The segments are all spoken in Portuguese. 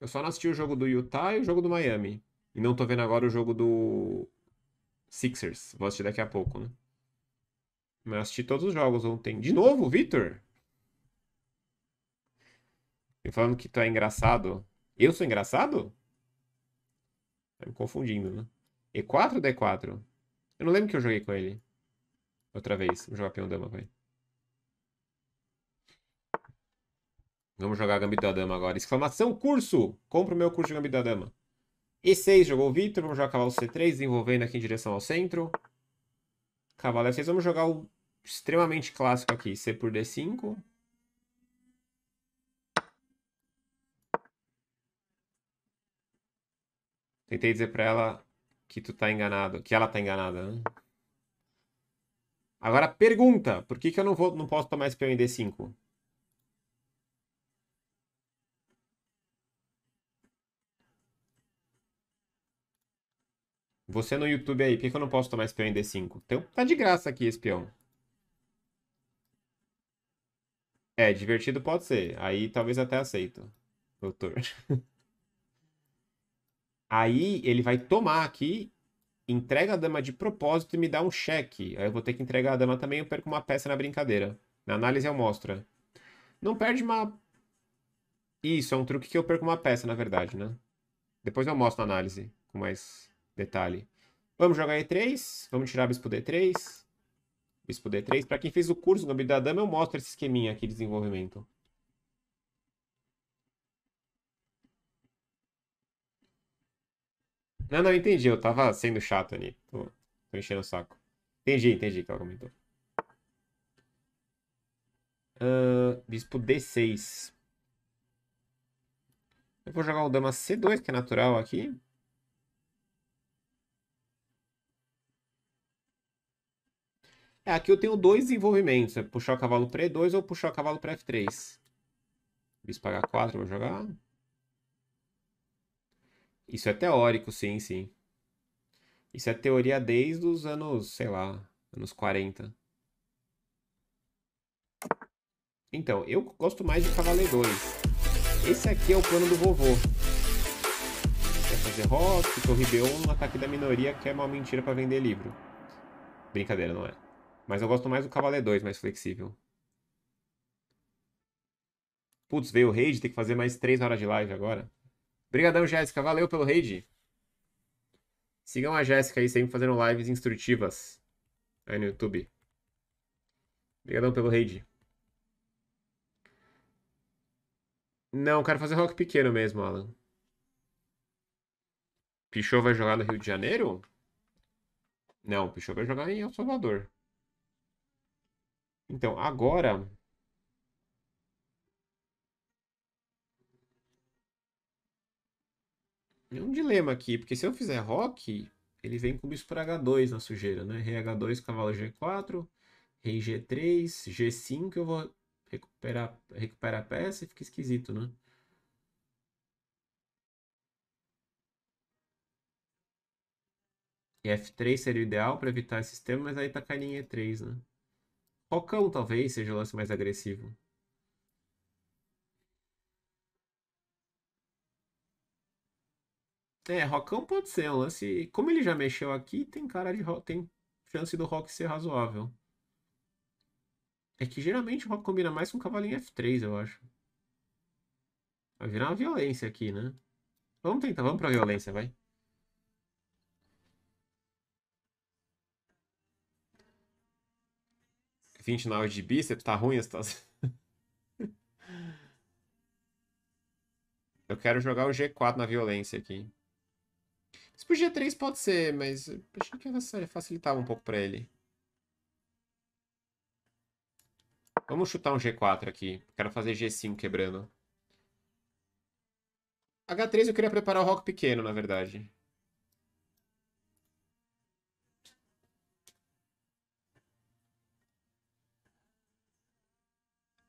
Eu só não assisti o jogo do Utah e o jogo do Miami. E não tô vendo agora o jogo do Sixers. Vou assistir daqui a pouco, né? Mas assisti todos os jogos ontem. De novo, Victor E falando que tu é engraçado. Eu sou engraçado? Tá me confundindo, né? E4 ou D4? Eu não lembro que eu joguei com ele. Outra vez. Vou jogar peão dama, vai. Vamos jogar Gambito da Dama agora. Exclamação curso! Compra o meu curso de Gambito da Dama. E6 jogou o Vitor. Vamos jogar cavalo C3, desenvolvendo aqui em direção ao centro. Cavalo F6. Vamos jogar o extremamente clássico aqui. C por D5. Tentei dizer pra ela que tu tá enganado. Que ela tá enganada, né? Agora pergunta. Por que, que eu não, vou, não posso tomar SP em D5? Você no YouTube aí, por que, que eu não posso tomar espião em D5? Então, tá de graça aqui, espião. É, divertido pode ser. Aí talvez até aceito, doutor. Aí ele vai tomar aqui, entrega a dama de propósito e me dá um cheque. Aí eu vou ter que entregar a dama também, eu perco uma peça na brincadeira. Na análise eu mostro. Não perde uma... Isso, é um truque que eu perco uma peça, na verdade, né? Depois eu mostro na análise, com mais detalhe. Vamos jogar E3, vamos tirar bispo D3, bispo D3. Para quem fez o curso no Gambito da Dama, eu mostro esse esqueminha aqui de desenvolvimento. Não, não, entendi. Eu tava sendo chato ali. Tô, tô enchendo o saco. Entendi, entendi o que ela comentou. Uh, bispo D6. Eu vou jogar o dama C2, que é natural aqui. É, aqui eu tenho dois envolvimentos. É puxar o cavalo para E2 ou puxar o cavalo para F3. Bispo H4, vou jogar. Isso é teórico, sim, sim. Isso é teoria desde os anos, sei lá, anos 40. Então, eu gosto mais de cavalo E2. Esse aqui é o plano do vovô. Quer fazer rock, torre B1, um ataque da minoria, que é uma mentira para vender livro. Brincadeira, não é? Mas eu gosto mais do Cavaleiro 2 mais flexível. Putz, veio o raid, tem que fazer mais 3 horas de live agora. Obrigadão, Jéssica. Valeu pelo raid. Sigam a Jéssica aí, sempre fazendo lives instrutivas aí no YouTube. Obrigadão pelo raid. Não, quero fazer rock pequeno mesmo, Alan. Pichô vai jogar no Rio de Janeiro? Não, o vai jogar em El Salvador. Então, agora. É um dilema aqui, porque se eu fizer rock, ele vem com bispo para H2 na sujeira, né? Rei H2, cavalo G4, rei G3, G5, eu vou recuperar, recuperar a peça e fica esquisito, né? E F3 seria o ideal para evitar esse sistema, mas aí tá caindo em E3, né? Rocão talvez seja o lance mais agressivo. É, Rocão pode ser é um lance. Como ele já mexeu aqui, tem cara de rock, tem chance do Rock ser razoável. É que geralmente o Rock combina mais com o cavalinho F3, eu acho. Vai virar uma violência aqui, né? Vamos tentar, vamos pra violência, vai. 20 na hora de bíceps, tá ruim situação. Tá eu quero jogar o G4 na violência aqui. Se pro G3 pode ser, mas acho que era facilitava um pouco pra ele. Vamos chutar um G4 aqui. Quero fazer G5 quebrando. H3 eu queria preparar o Rock pequeno, na verdade.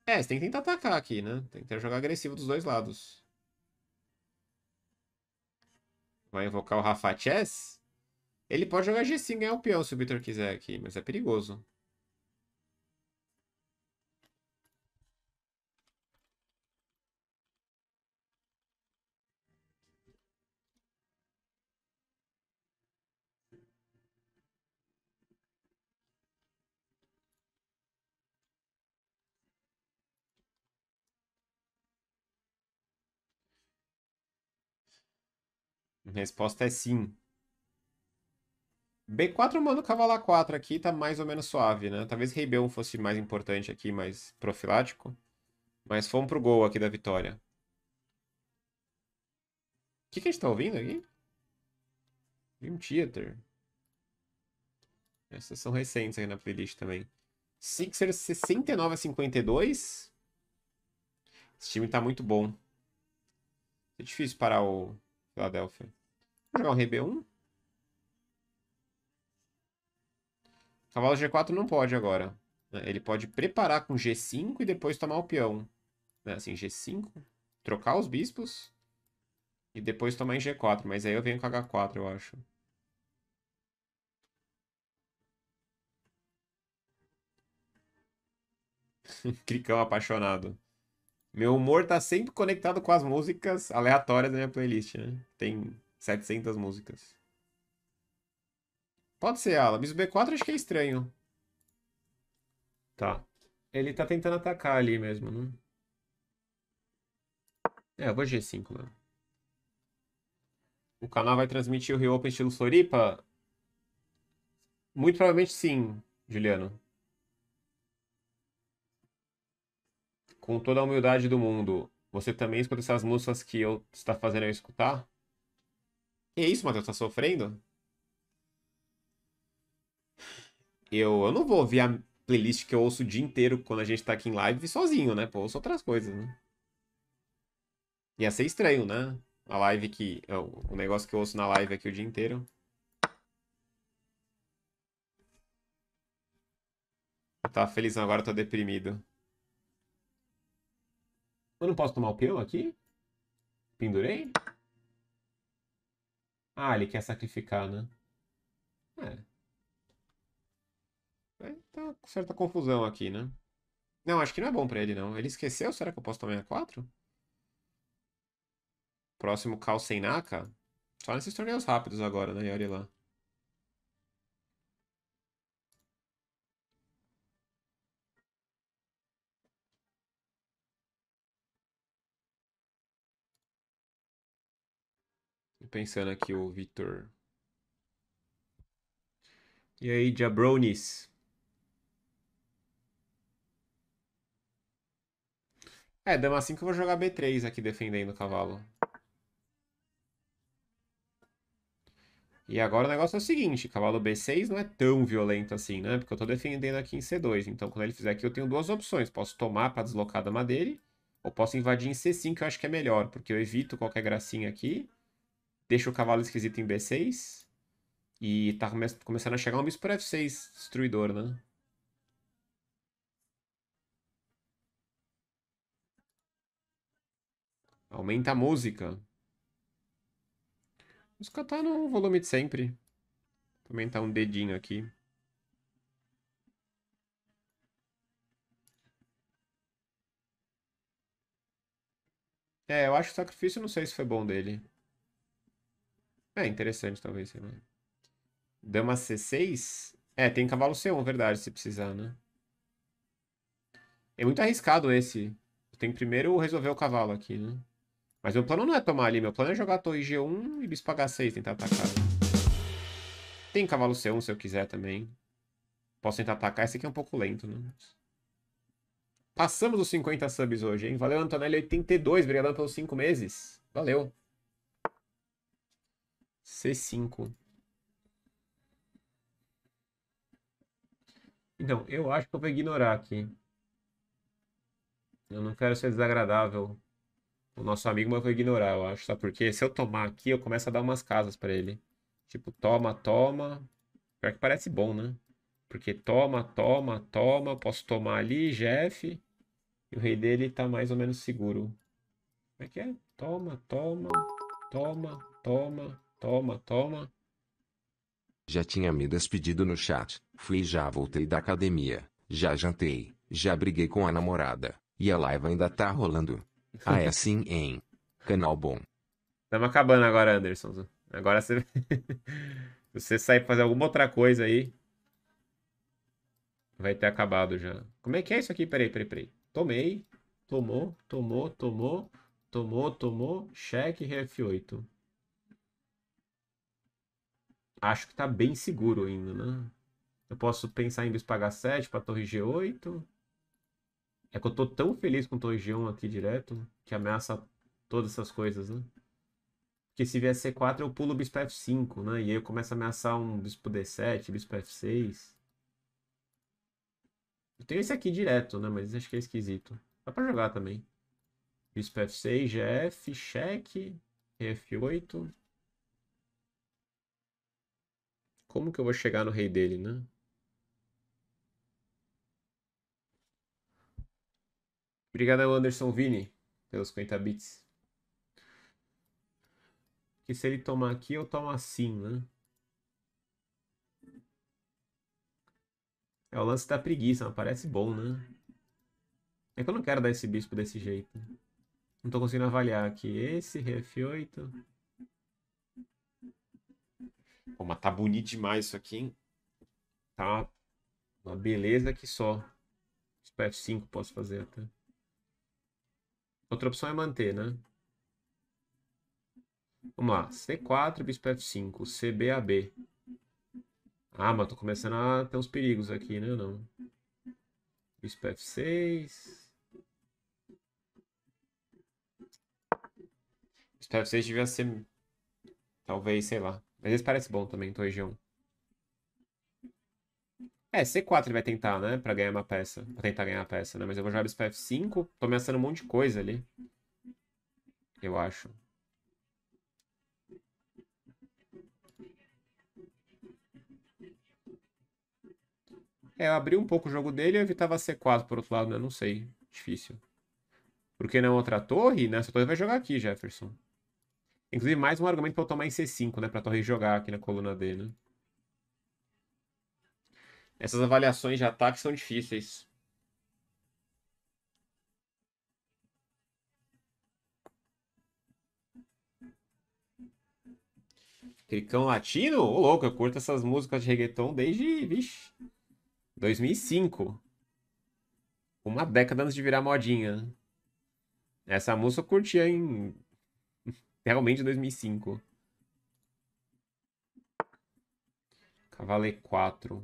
É, você tem que tentar atacar aqui, né? Tem que jogar agressivo dos dois lados. Vai invocar o Rafa Chess? Ele pode jogar G5 e ganhar o peão se o Vitor quiser aqui, mas é perigoso. Resposta é sim. B4 mano cavalo A4 aqui, tá mais ou menos suave, né? Talvez rei B1 fosse mais importante aqui, mais profilático. Mas fomos pro gol aqui da vitória. O que, que a gente tá ouvindo aqui? Dream Theater. Essas são recentes aqui na playlist também. Sixers 69 a 52. Esse time tá muito bom. É difícil parar o Philadelphia. Jogar o rei B1? Cavalo G4 não pode agora. Ele pode preparar com G5 e depois tomar o peão. É assim, G5, trocar os bispos e depois tomar em G4. Mas aí eu venho com H4, eu acho. Cricão apaixonado. Meu humor tá sempre conectado com as músicas aleatórias da minha playlist, né? Tem 700 músicas. Pode ser, ela O B4 acho que é estranho. Tá. Ele tá tentando atacar ali mesmo, né? É, eu vou G5, mano né? O canal vai transmitir o Rio Open estilo Floripa? Muito provavelmente sim, Juliano. Com toda a humildade do mundo, você também escuta essas músicas que eu está fazendo eu escutar? É isso, Matheus? Tá sofrendo? Eu, eu não vou ouvir a playlist que eu ouço o dia inteiro quando a gente tá aqui em live sozinho, né? Pô, eu ouço outras coisas, né? Ia ser estranho, né? A live que. É, o negócio que eu ouço na live aqui o dia inteiro. Tá feliz agora, tô deprimido. Eu não posso tomar o pelo aqui? Pendurei? Ah, ele quer sacrificar, né? É. é tá com certa confusão aqui, né? Não, acho que não é bom pra ele, não. Ele esqueceu? Será que eu posso tomar a 4? Próximo Cal sem Naka? Só nesses torneios rápidos agora, né? E pensando aqui o Vitor. E aí, Jabronis? É, dama 5 eu vou jogar B3 aqui defendendo o cavalo. E agora o negócio é o seguinte, cavalo B6 não é tão violento assim, né? Porque eu tô defendendo aqui em C2, então quando ele fizer aqui eu tenho duas opções. Posso tomar para deslocar a dama dele, ou posso invadir em C5, que eu acho que é melhor, porque eu evito qualquer gracinha aqui deixa o cavalo esquisito em B6. E tá come começando a chegar um bispo por F6, destruidor, né? Aumenta a música. A música tá no volume de sempre. Vou aumentar um dedinho aqui. É, eu acho que o sacrifício não sei se foi bom dele. É interessante, talvez, sei lá. Dama C6? É, tem cavalo C1, verdade, se precisar, né? É muito arriscado esse. Tem que primeiro resolver o cavalo aqui, né? Mas meu plano não é tomar ali. Meu plano é jogar a torre G1 e bispo H6, tentar atacar. Tem cavalo C1 se eu quiser também. Posso tentar atacar. Esse aqui é um pouco lento, né? Passamos os 50 subs hoje, hein? Valeu, Antonelli82. Obrigadão pelos 5 meses. Valeu. C5. Então, eu acho que eu vou ignorar aqui. Eu não quero ser desagradável. O nosso amigo, mas eu vou ignorar, eu acho. Sabe por quê? Se eu tomar aqui, eu começo a dar umas casas para ele. Tipo, toma, toma. Pior que parece bom, né? Porque toma, toma, toma. Posso tomar ali, Jeff. E o rei dele tá mais ou menos seguro. Como é que é? Toma, toma, toma, toma. Toma, toma. Já tinha me despedido no chat. Fui e já voltei da academia. Já jantei. Já briguei com a namorada. E a live ainda tá rolando. Ah, é assim, hein? Canal bom. Tamo acabando agora, Anderson. Agora você. você sair fazer alguma outra coisa aí. Vai ter acabado já. Como é que é isso aqui? Peraí, peraí, peraí. Tomei. Tomou, tomou, tomou. Tomou, tomou. Cheque f 8 acho que tá bem seguro ainda, né? Eu posso pensar em bispo H7 para torre G8. É que eu tô tão feliz com torre G1 aqui direto, que ameaça todas essas coisas, né? Porque se vier C4 eu pulo o bispo F5, né? E aí eu começo a ameaçar um bispo D7, bispo F6. Eu tenho esse aqui direto, né? Mas acho que é esquisito. Dá pra jogar também. Bispo F6, GF, cheque, F8. Como que eu vou chegar no rei dele, né? Obrigado Anderson Vini pelos 50 bits. Que se ele tomar aqui, eu tomo assim, né? É o lance da preguiça, mas né? parece bom, né? É que eu não quero dar esse bispo desse jeito. Não tô conseguindo avaliar aqui. Esse, ref 8 Pô, mas tá bonito demais isso aqui, hein? Tá uma beleza que só. Tipo, F5 posso fazer até. Tá? Outra opção é manter, né? Vamos lá. C4, bispo F5. CBAB. Ah, mas tô começando a ter uns perigos aqui, né? Não. Bispo F6. Bispo F6 devia ser... Talvez, sei lá. Mas esse parece bom também, torre então, G1. É, C4 ele vai tentar, né? Pra ganhar uma peça. Pra tentar ganhar a peça, né? Mas eu vou jogar bispo F5. Tô ameaçando um monte de coisa ali. Eu acho. É, eu abri um pouco o jogo dele e evitava C4 por outro lado, né? Não sei. Difícil. porque na outra torre? Né? Essa torre vai jogar aqui, Jefferson. Inclusive, mais um argumento para eu tomar em C5, né? Para Torre jogar aqui na coluna D, né? Essas avaliações de ataque são difíceis. Cricão Latino? Ô, louco, eu curto essas músicas de reggaeton desde, vixi, 2005. Uma década antes de virar modinha. Essa música eu curtia em realmente 2005. Cavalo E4.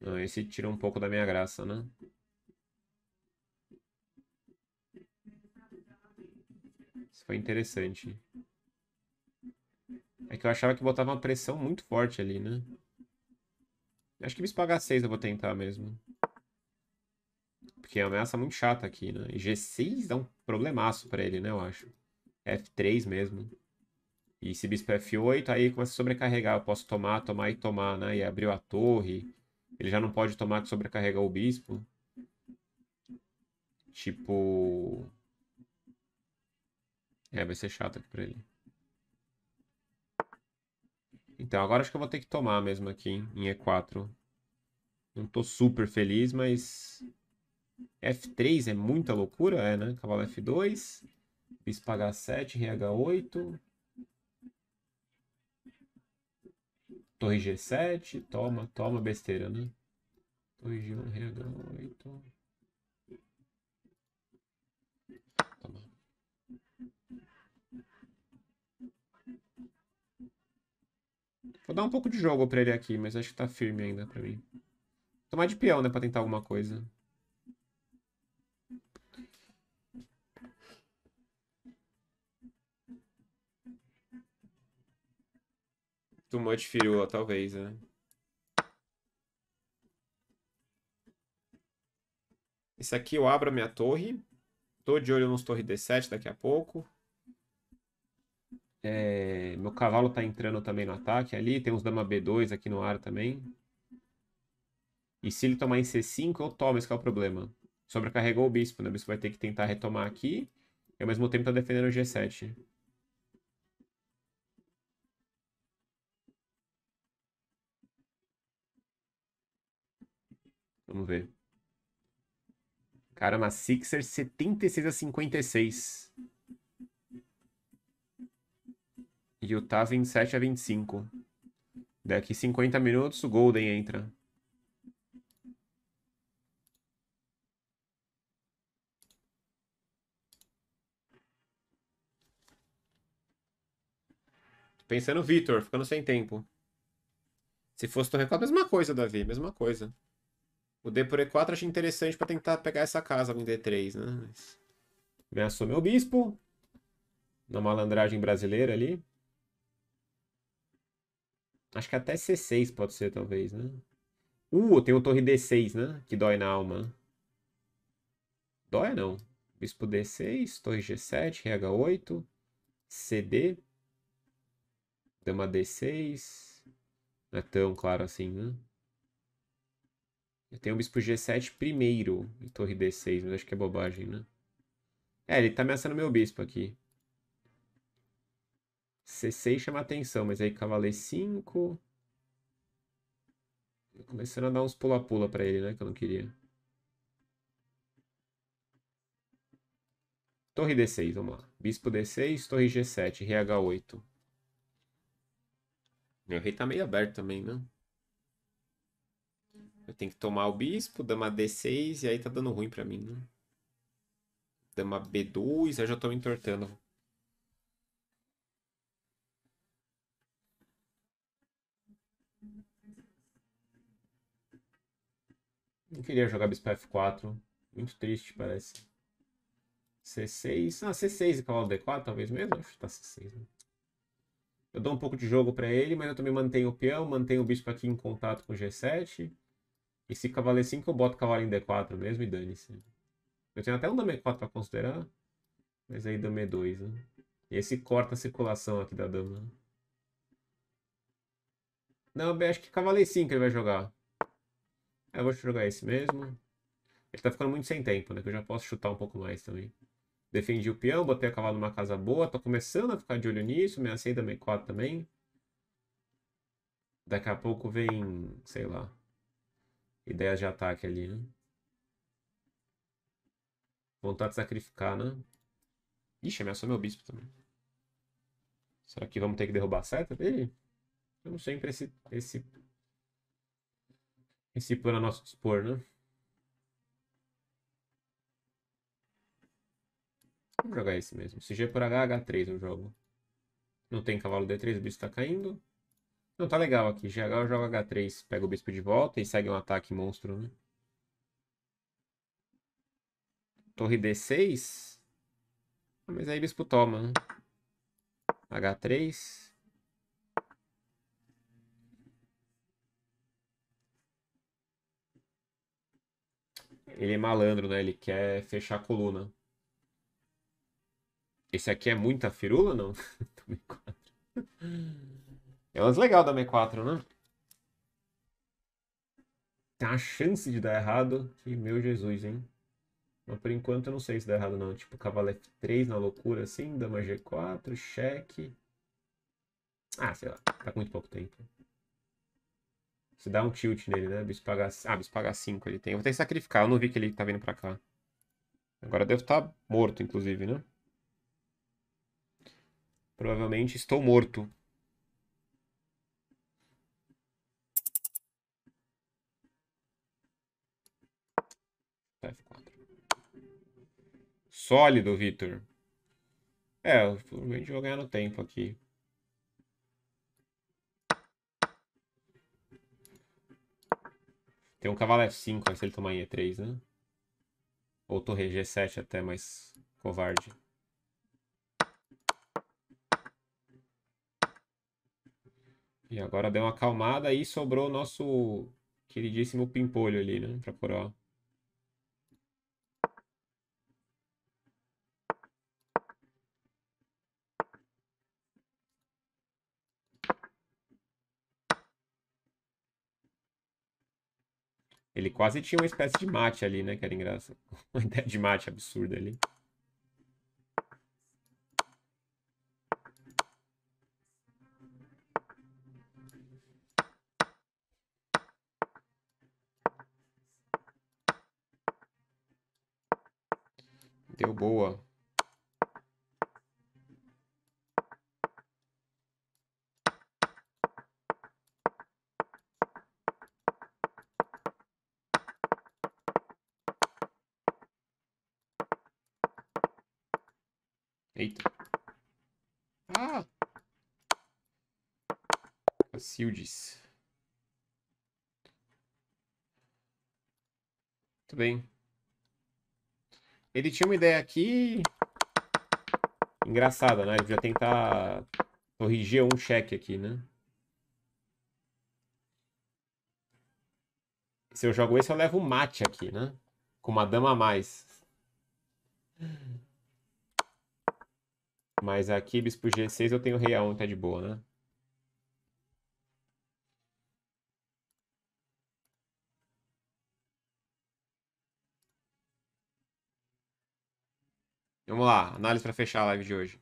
Não, esse tira um pouco da minha graça, né? Isso foi interessante. É que eu achava que botava uma pressão muito forte ali, né? Acho que bispo H6 eu vou tentar mesmo. Porque é uma ameaça muito chata aqui, né? E G6 dá um problemaço pra ele, né? Eu acho. F3 mesmo. E se bispo F8, aí começa a sobrecarregar. Eu posso tomar, tomar e tomar, né? E abriu a torre. Ele já não pode tomar que sobrecarregar o bispo. Tipo... É, vai ser chato aqui pra ele. Então, agora acho que eu vou ter que tomar mesmo aqui em E4. Não tô super feliz, mas... F3 é muita loucura, é, né? Cavalo F2. Fiz pagar 7, RH8. Torre G7, toma, toma besteira, né? Torre G1, RH8. Toma. Vou dar um pouco de jogo pra ele aqui, mas acho que tá firme ainda pra mim. Tomar de peão, né? Pra tentar alguma coisa. Too much firula, talvez, né? Esse aqui eu abro a minha torre. Tô de olho nos torre D7 daqui a pouco. É, meu cavalo tá entrando também no ataque ali. Tem uns dama B2 aqui no ar também. E se ele tomar em C5, eu tomo, esse que é o problema. Sobrecarregou o bispo, né? O bispo vai ter que tentar retomar aqui. E ao mesmo tempo tá defendendo o G7. Vamos ver. Caramba, Sixers 76 a 56. E o Utah 27 a 25. Daqui 50 minutos o Golden entra. Tô Pensando no Vitor, ficando sem tempo. Se fosse Torrecop, mesma coisa, Davi, mesma coisa. O D por E4 eu achei interessante pra tentar pegar essa casa com D3, né? Mas... Ameaçou meu bispo. Na malandragem brasileira ali. Acho que até C6 pode ser, talvez, né? Uh, tem o torre D6, né? Que dói na alma. Né? Dói não. Bispo D6, torre G7, RH8, CD. Dama D6. Não é tão claro assim, né? Eu tenho o bispo G7 primeiro e torre D6, mas acho que é bobagem, né? É, ele tá ameaçando meu bispo aqui. C6 chama atenção, mas aí cavaleiro 5. Começando a dar uns pula-pula pra ele, né? Que eu não queria. Torre D6, vamos lá. Bispo D6, torre G7, h 8 Meu rei tá meio aberto também, né? Eu tenho que tomar o bispo, dama D6, e aí tá dando ruim pra mim, né? Dama B2, aí já tô me entortando. Não queria jogar bispo F4. Muito triste, parece. C6. Ah, C6 e cavalo D4, talvez mesmo. Acho que tá C6. Né? Eu dou um pouco de jogo pra ele, mas eu também mantenho o peão, mantenho o bispo aqui em contato com G7. E se cavaleiro 5, eu boto cavaleiro em D4 mesmo e dane-se. Eu tenho até um d E4 pra considerar. Mas aí dame 2 né? E esse corta a circulação aqui da dama. Não, eu acho que cavaleiro 5 ele vai jogar. Eu vou jogar esse mesmo. Ele tá ficando muito sem tempo, né? Que eu já posso chutar um pouco mais também. Defendi o peão, botei a cavalo numa casa boa. Tô começando a ficar de olho nisso. Ameacei dama E4 também. Daqui a pouco vem, sei lá, Ideias de ataque ali, né? Vontade de sacrificar, né? Ixi, ameaçou meu bispo também. Será que vamos ter que derrubar a seta dele? Temos sempre, esse, esse, esse plano a nosso dispor, né? Vamos jogar esse mesmo. Cg por H, H3 eu jogo. Não tem cavalo D3, o bicho tá caindo. Não, tá legal aqui. GH joga H3, pega o bispo de volta e segue um ataque monstro, né? Torre D6. Ah, mas aí bispo toma, né? H3. Ele é malandro, né? Ele quer fechar a coluna. Esse aqui é muita firula, não? Tomei quatro. É umas legal da M4, né? Tem uma chance de dar errado. Que meu Jesus, hein? Mas por enquanto eu não sei se dá errado não. Tipo, cavalo F3 na loucura assim, dama G4, cheque. Ah, sei lá. Tá com muito pouco tempo. Você dá um tilt nele, né? Bispo Ah, bispo pagar 5 ele tem. Eu vou ter que sacrificar. Eu não vi que ele tá vindo pra cá. Agora devo estar tá morto, inclusive, né? Provavelmente estou morto. Sólido, Vitor. É, o Fluminense vem jogar no tempo aqui. Tem um cavalo F5, mas se ele tomar em E3, né? Ou torre G7 até, mais covarde. E agora deu uma acalmada e sobrou o nosso queridíssimo pimpolho ali, né? Pra coroa. Ele quase tinha uma espécie de mate ali, né? Que era engraçado. Uma ideia de mate absurda ali. Deu boa. Eita. Ah! Cacildes. Muito bem. Ele tinha uma ideia aqui... Engraçada, né? Ele já tentar corrigir um cheque aqui, né? Se eu jogo esse, eu levo mate aqui, né? Com uma dama a mais. Mas aqui, bispo G6, eu tenho rei A1, tá de boa, né? Vamos lá, análise para fechar a live de hoje.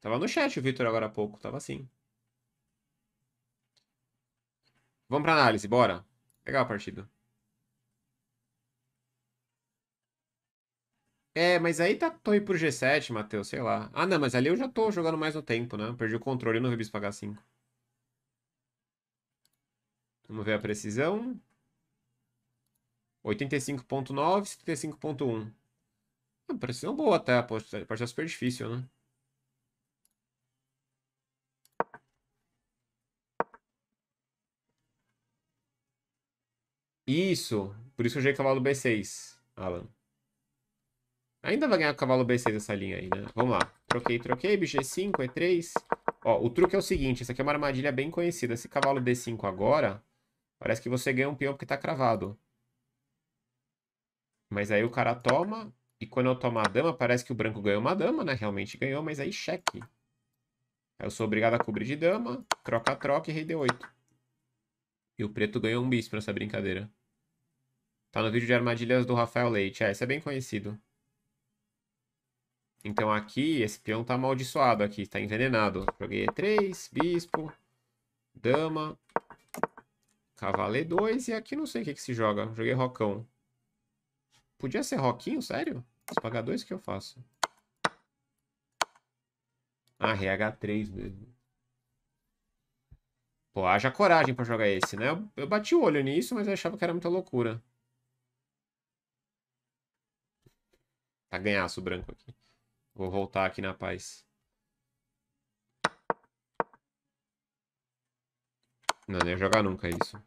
Tava no chat o Victor agora há pouco, tava assim. Vamos para análise, bora. Legal a partida. É, mas aí tá torre pro G7, Matheus, sei lá. Ah, não, mas ali eu já tô jogando mais no tempo, né? Perdi o controle no Rubis pagar 5. Vamos ver a precisão. 85.9, 75.1. Ah, precisão boa até, partida super difícil, né? Isso, por isso eu joguei cavalo B6, Alan. Ainda vai ganhar o cavalo B6 essa linha aí, né? Vamos lá. Troquei, troquei. Bicho 5 E3. Ó, o truque é o seguinte. Essa aqui é uma armadilha bem conhecida. Esse cavalo D5 agora, parece que você ganha um peão porque tá cravado. Mas aí o cara toma. E quando eu tomar a dama, parece que o branco ganhou uma dama, né? Realmente ganhou, mas aí cheque. Eu sou obrigado a cobrir de dama. Troca, troca e rei D8. E o preto ganhou um bispo nessa brincadeira. Tá no vídeo de armadilhas do Rafael Leite. É, esse é bem conhecido. Então aqui, esse peão tá amaldiçoado aqui, está envenenado. Joguei E3, bispo, dama, cavaleiro 2 e aqui não sei o que, que se joga. Joguei rocão. Podia ser roquinho, sério? Se pagar 2, o que eu faço? Ah, RH3 mesmo. Pô, haja coragem pra jogar esse, né? Eu, eu bati o olho nisso, mas eu achava que era muita loucura. Tá ganhaço branco aqui. Vou voltar aqui na paz. Não, não ia jogar nunca isso.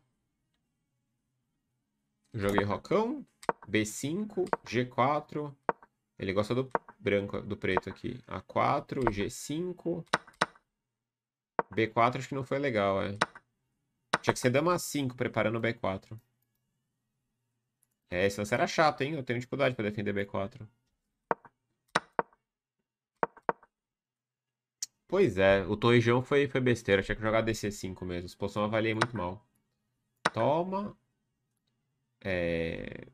Joguei Rocão, B5, G4. Ele gosta do branco, do preto aqui. A4, G5. B4 acho que não foi legal, é. Tinha que ser dama 5 preparando o B4. É, esse lance era chato, hein? Eu tenho dificuldade pra defender B4. Pois é, o Torrijão foi, foi besteira. Tinha que jogar DC5 mesmo. Explosão avaliei muito mal. Toma. É...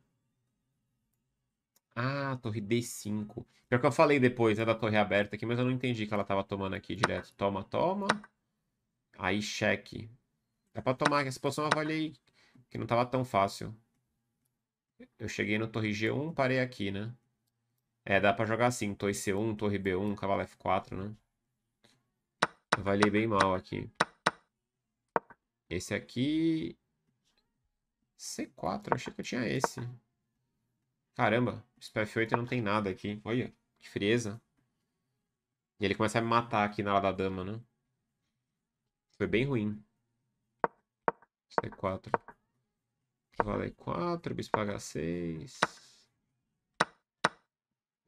Ah, torre D5. Pior que eu falei depois, né, da torre aberta aqui, mas eu não entendi que ela tava tomando aqui direto. Toma, toma. Aí, cheque. Dá pra tomar, que essa posição eu avaliei que não tava tão fácil. Eu cheguei no torre G1, parei aqui, né? É, dá pra jogar assim, torre C1, torre B1, cavalo F4, né? Avaliei bem mal aqui. Esse aqui... C4, achei que eu tinha esse. Caramba, esse f 8 não tem nada aqui. Olha, que frieza. E ele começa a me matar aqui na hora da dama, né? Foi bem ruim. C4. Valer 4, bispo H6.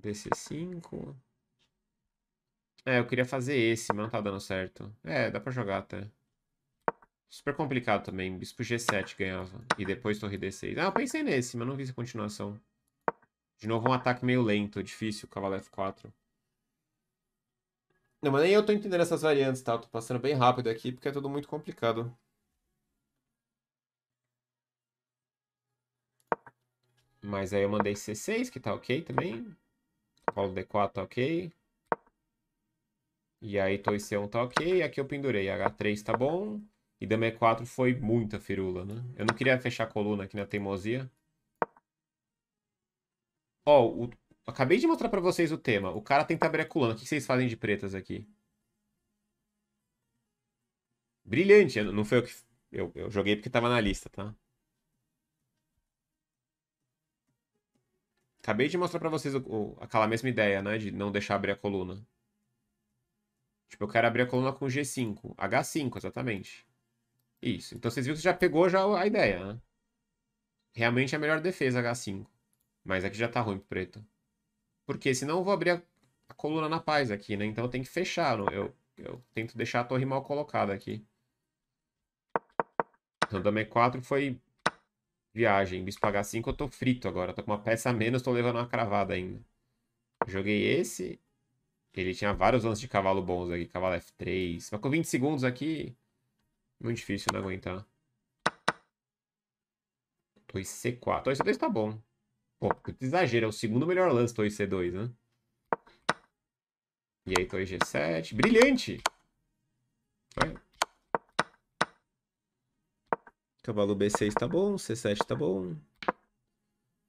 DC5. É, eu queria fazer esse, mas não tá dando certo. É, dá pra jogar até. Super complicado também. Bispo G7 ganhava. E depois torre D6. Ah, eu pensei nesse, mas não vi essa continuação. De novo um ataque meio lento, difícil, cavalo F4. Não, mas nem eu tô entendendo essas variantes, tá? Eu tô passando bem rápido aqui, porque é tudo muito complicado. Mas aí eu mandei C6, que tá ok também. Cavalo D4 tá ok. E aí torre C1 tá ok, aqui eu pendurei. H3 tá bom. E dama E4 foi muita firula, né? Eu não queria fechar a coluna aqui na teimosia. Ó, oh, o... acabei de mostrar pra vocês o tema. O cara tem que abrir a coluna. O que vocês fazem de pretas aqui? Brilhante. Não foi eu que... Eu, eu joguei porque tava na lista, tá? Acabei de mostrar pra vocês o... aquela mesma ideia, né? De não deixar abrir a coluna. Tipo, eu quero abrir a coluna com G5. H5, exatamente. Isso. Então vocês viram que já pegou já a ideia, né? Realmente é a melhor defesa H5. Mas aqui já tá ruim pro preto. Porque senão eu vou abrir a, a coluna na paz aqui, né? Então eu tenho que fechar. Eu, eu tento deixar a torre mal colocada aqui. Então dama E4 foi viagem. Bispo H5 eu tô frito agora. Tô com uma peça a menos, tô levando uma cravada ainda. Joguei esse ele tinha vários lances de cavalo bons aqui. Cavalo F3. Mas com 20 segundos aqui... Muito difícil não aguentar. 2C4. 2C2 tá bom. Pô, exagero. É o segundo melhor lance 2C2, né? E aí, 2G7. Brilhante! Olha. Cavalo B6 tá bom. C7 tá bom.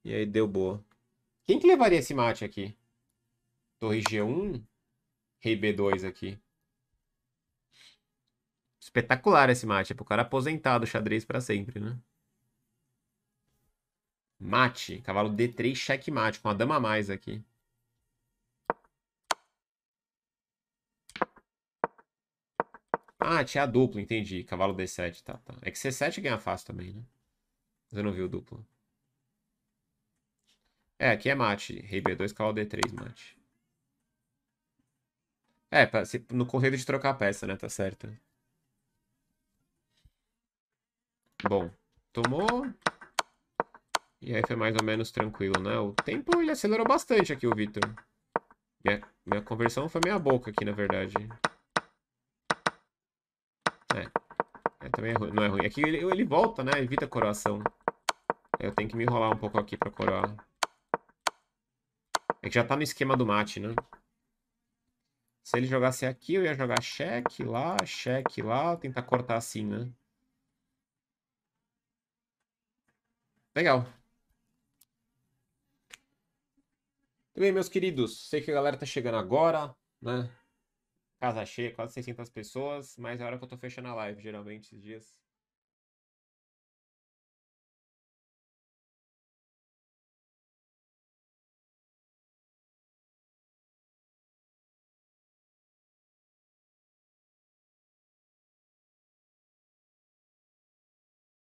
E aí, deu boa. Quem que levaria esse mate aqui? Torre G1? Rei B2 aqui. Espetacular esse mate. É pro cara aposentado xadrez para sempre, né? Mate. Cavalo D3, checkmate. Com a dama a mais aqui. Ah, tinha é a dupla, entendi. Cavalo D7, tá, tá. É que C7 ganha fácil também, né? Mas eu não vi o duplo. É, aqui é mate. Rei B2, cavalo D3, mate. É, pra, se, no conceito de trocar a peça, né? Tá certo. Bom, tomou. E aí foi mais ou menos tranquilo, né? O tempo ele acelerou bastante aqui, o Victor. Minha, minha conversão foi meia boca aqui, na verdade. É. é também é ruim, não é ruim. Aqui é ele, ele volta, né? Evita coroação. Eu tenho que me enrolar um pouco aqui pra coroar. É que já tá no esquema do mate, né? Se ele jogasse aqui, eu ia jogar cheque lá, cheque lá, tentar cortar assim, né? Legal. Tudo bem, meus queridos. Sei que a galera tá chegando agora, né? Casa cheia, quase 600 pessoas, mas é a hora que eu tô fechando a live, geralmente, esses dias.